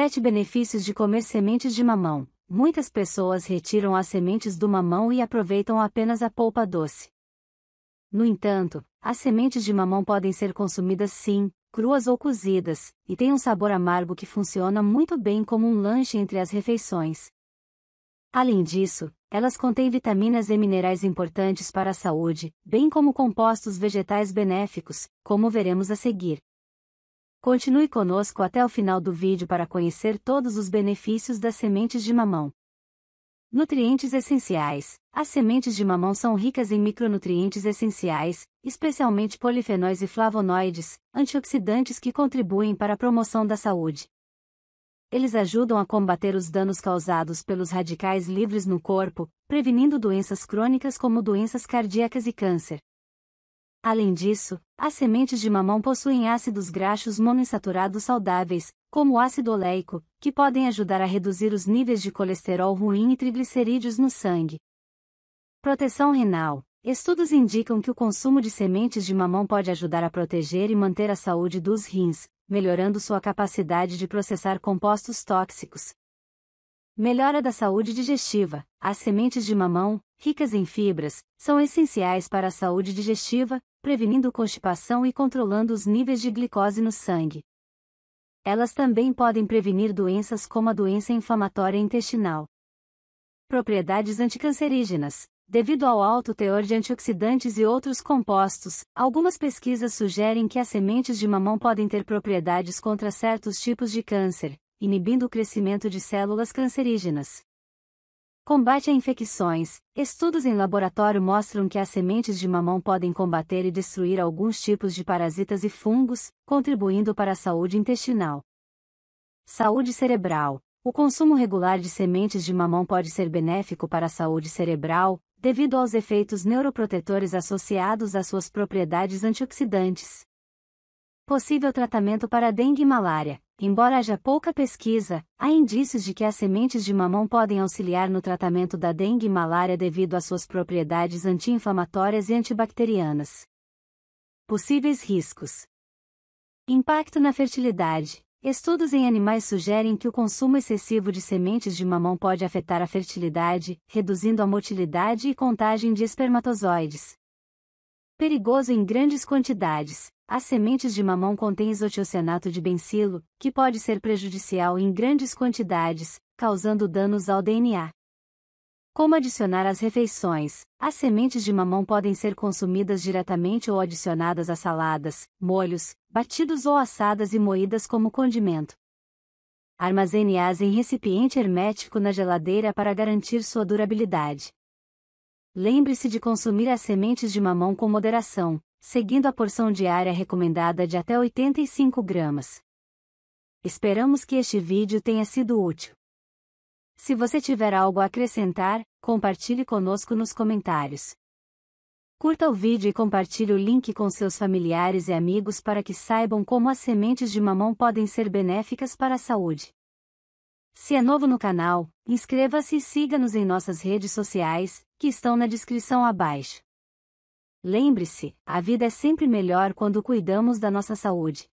7 Benefícios de comer sementes de mamão. Muitas pessoas retiram as sementes do mamão e aproveitam apenas a polpa doce. No entanto, as sementes de mamão podem ser consumidas sim, cruas ou cozidas, e têm um sabor amargo que funciona muito bem como um lanche entre as refeições. Além disso, elas contêm vitaminas e minerais importantes para a saúde, bem como compostos vegetais benéficos, como veremos a seguir. Continue conosco até o final do vídeo para conhecer todos os benefícios das sementes de mamão. Nutrientes essenciais. As sementes de mamão são ricas em micronutrientes essenciais, especialmente polifenóis e flavonoides, antioxidantes que contribuem para a promoção da saúde. Eles ajudam a combater os danos causados pelos radicais livres no corpo, prevenindo doenças crônicas como doenças cardíacas e câncer. Além disso, as sementes de mamão possuem ácidos graxos monoinsaturados saudáveis, como o ácido oleico, que podem ajudar a reduzir os níveis de colesterol ruim e triglicerídeos no sangue. Proteção renal. Estudos indicam que o consumo de sementes de mamão pode ajudar a proteger e manter a saúde dos rins, melhorando sua capacidade de processar compostos tóxicos. Melhora da saúde digestiva. As sementes de mamão, ricas em fibras, são essenciais para a saúde digestiva, prevenindo constipação e controlando os níveis de glicose no sangue. Elas também podem prevenir doenças como a doença inflamatória intestinal. Propriedades anticancerígenas. Devido ao alto teor de antioxidantes e outros compostos, algumas pesquisas sugerem que as sementes de mamão podem ter propriedades contra certos tipos de câncer, inibindo o crescimento de células cancerígenas. Combate a infecções. Estudos em laboratório mostram que as sementes de mamão podem combater e destruir alguns tipos de parasitas e fungos, contribuindo para a saúde intestinal. Saúde cerebral. O consumo regular de sementes de mamão pode ser benéfico para a saúde cerebral, devido aos efeitos neuroprotetores associados às suas propriedades antioxidantes. Possível tratamento para dengue e malária. Embora haja pouca pesquisa, há indícios de que as sementes de mamão podem auxiliar no tratamento da dengue e malária devido às suas propriedades anti-inflamatórias e antibacterianas. Possíveis riscos: Impacto na fertilidade. Estudos em animais sugerem que o consumo excessivo de sementes de mamão pode afetar a fertilidade, reduzindo a motilidade e contagem de espermatozoides. Perigoso em grandes quantidades. As sementes de mamão contêm isotiocianato de bencilo, que pode ser prejudicial em grandes quantidades, causando danos ao DNA. Como adicionar às refeições? As sementes de mamão podem ser consumidas diretamente ou adicionadas a saladas, molhos, batidos ou assadas e moídas como condimento. Armazene-as em recipiente hermético na geladeira para garantir sua durabilidade. Lembre-se de consumir as sementes de mamão com moderação, seguindo a porção diária recomendada de até 85 gramas. Esperamos que este vídeo tenha sido útil. Se você tiver algo a acrescentar, compartilhe conosco nos comentários. Curta o vídeo e compartilhe o link com seus familiares e amigos para que saibam como as sementes de mamão podem ser benéficas para a saúde. Se é novo no canal, inscreva-se e siga-nos em nossas redes sociais, que estão na descrição abaixo. Lembre-se, a vida é sempre melhor quando cuidamos da nossa saúde.